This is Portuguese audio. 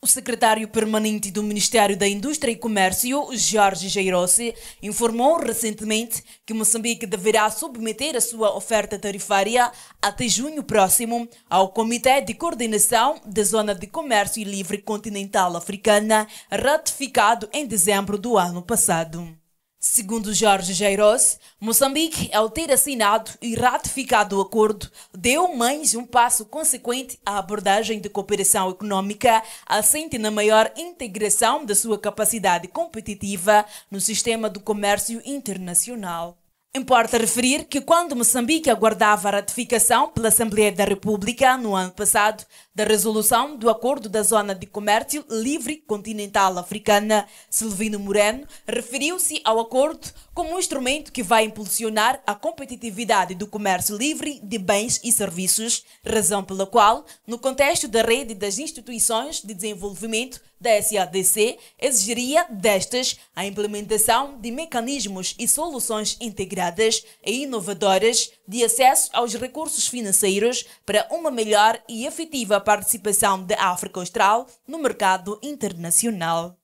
O secretário permanente do Ministério da Indústria e Comércio, Jorge Jairossi, informou recentemente que Moçambique deverá submeter a sua oferta tarifária até junho próximo ao Comitê de Coordenação da Zona de Comércio Livre Continental Africana, ratificado em dezembro do ano passado. Segundo Jorge Jairós, Moçambique, ao é ter assinado e ratificado o acordo, deu mais um passo consequente à abordagem de cooperação econômica, assente na maior integração da sua capacidade competitiva no sistema do comércio internacional. Importa referir que quando Moçambique aguardava a ratificação pela Assembleia da República no ano passado da resolução do Acordo da Zona de Comércio Livre Continental Africana, Silvino Moreno referiu-se ao acordo como um instrumento que vai impulsionar a competitividade do comércio livre de bens e serviços, razão pela qual, no contexto da rede das instituições de desenvolvimento da SADC, exigiria destas a implementação de mecanismos e soluções integradas e inovadoras de acesso aos recursos financeiros para uma melhor e efetiva participação da África Austral no mercado internacional.